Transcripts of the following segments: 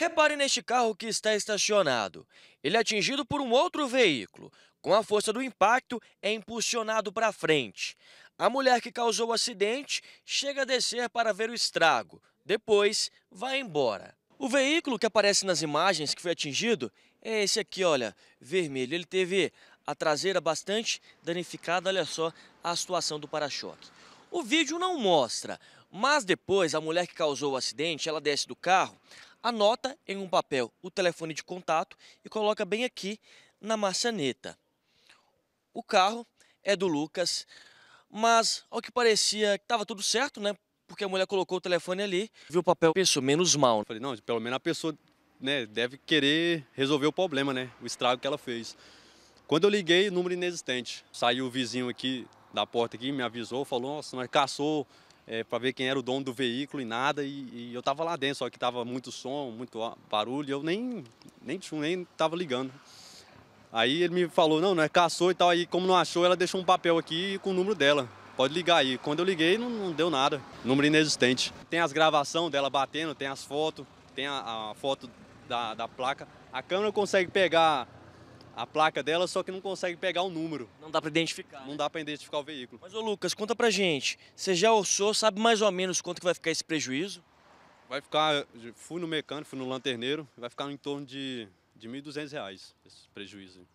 Repare neste carro que está estacionado. Ele é atingido por um outro veículo. Com a força do impacto, é impulsionado para frente. A mulher que causou o acidente chega a descer para ver o estrago. Depois, vai embora. O veículo que aparece nas imagens que foi atingido é esse aqui, olha, vermelho. Ele teve a traseira bastante danificada, olha só a situação do para-choque. O vídeo não mostra, mas depois a mulher que causou o acidente, ela desce do carro, Anota em um papel o telefone de contato e coloca bem aqui na maçaneta. O carro é do Lucas, mas ao que parecia que estava tudo certo, né? Porque a mulher colocou o telefone ali, viu o papel, pensou, menos mal. Falei, não, pelo menos a pessoa né, deve querer resolver o problema, né? O estrago que ela fez. Quando eu liguei, número inexistente. Saiu o vizinho aqui da porta aqui, me avisou, falou, nossa, nós caçou é, para ver quem era o dono do veículo e nada. E, e eu estava lá dentro, só que estava muito som, muito barulho, e eu nem, nem, nem tava ligando. Aí ele me falou, não, não é caçou e tal. Aí como não achou, ela deixou um papel aqui com o número dela. Pode ligar aí. Quando eu liguei, não, não deu nada. Número inexistente. Tem as gravações dela batendo, tem as fotos, tem a, a foto da, da placa. A câmera consegue pegar a placa dela, só que não consegue pegar o número. Não dá para identificar. Não né? dá para identificar o veículo. Mas, ô Lucas, conta pra gente. Você já orçou, sabe mais ou menos quanto que vai ficar esse prejuízo? Vai ficar, fui no mecânico, fui no lanterneiro, vai ficar em torno de, de 1.200 reais esse prejuízo.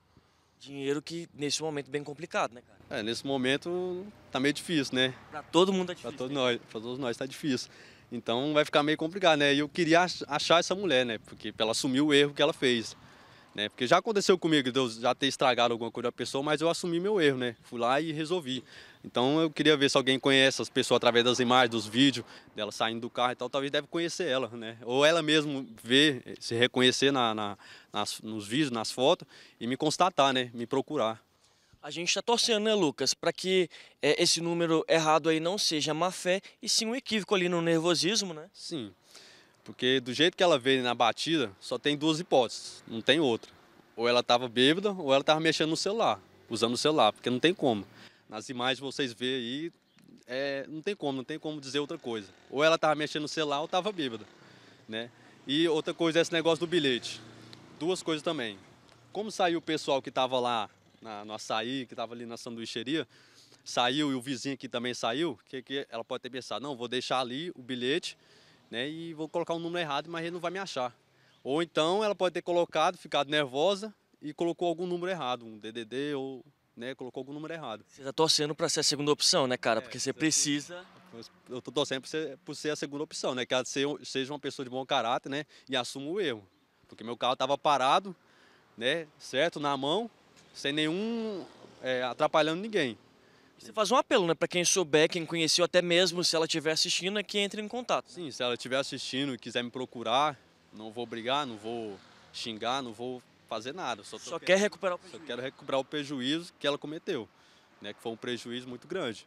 Dinheiro que, nesse momento, bem complicado, né, cara? É, nesse momento tá meio difícil, né? Pra todo mundo tá difícil. Pra, né? nós, pra todos nós tá difícil. Então vai ficar meio complicado, né? E eu queria achar essa mulher, né? Porque ela assumiu o erro que ela fez. Né? Porque já aconteceu comigo, Deus já ter estragado alguma coisa da pessoa, mas eu assumi meu erro, né? Fui lá e resolvi. Então eu queria ver se alguém conhece as pessoas através das imagens, dos vídeos dela saindo do carro e tal, talvez deve conhecer ela, né? Ou ela mesmo ver, se reconhecer na, na nas, nos vídeos, nas fotos e me constatar, né? Me procurar. A gente está torcendo, né, Lucas, para que é, esse número errado aí não seja má fé e sim um equívoco ali no nervosismo, né? Sim. Porque do jeito que ela veio na batida, só tem duas hipóteses, não tem outra. Ou ela estava bêbada ou ela estava mexendo no celular, usando o celular, porque não tem como. Nas imagens vocês vê aí, é, não tem como, não tem como dizer outra coisa. Ou ela estava mexendo no celular ou estava bêbada, né? E outra coisa é esse negócio do bilhete. Duas coisas também. Como saiu o pessoal que estava lá na, no açaí, que estava ali na sanduicheria, saiu e o vizinho aqui também saiu, que, que ela pode ter pensado, não, vou deixar ali o bilhete né? E vou colocar um número errado, mas ele não vai me achar. Ou então ela pode ter colocado, ficado nervosa e colocou algum número errado, um DDD ou né, colocou algum número errado. Você está torcendo para ser a segunda opção, né, cara? É, Porque você precisa. Eu estou torcendo para ser, por ser a segunda opção, né? Que ela seja uma pessoa de bom caráter, né? E assuma o erro. Porque meu carro estava parado, né? Certo, na mão, sem nenhum. É, atrapalhando ninguém. Você faz um apelo, né, para quem souber, quem conheceu, até mesmo se ela estiver assistindo, é que entre em contato. Sim, se ela estiver assistindo e quiser me procurar, não vou brigar, não vou xingar, não vou fazer nada. Só, só quer recuperar o prejuízo. Só quero recuperar o prejuízo que ela cometeu, né, que foi um prejuízo muito grande.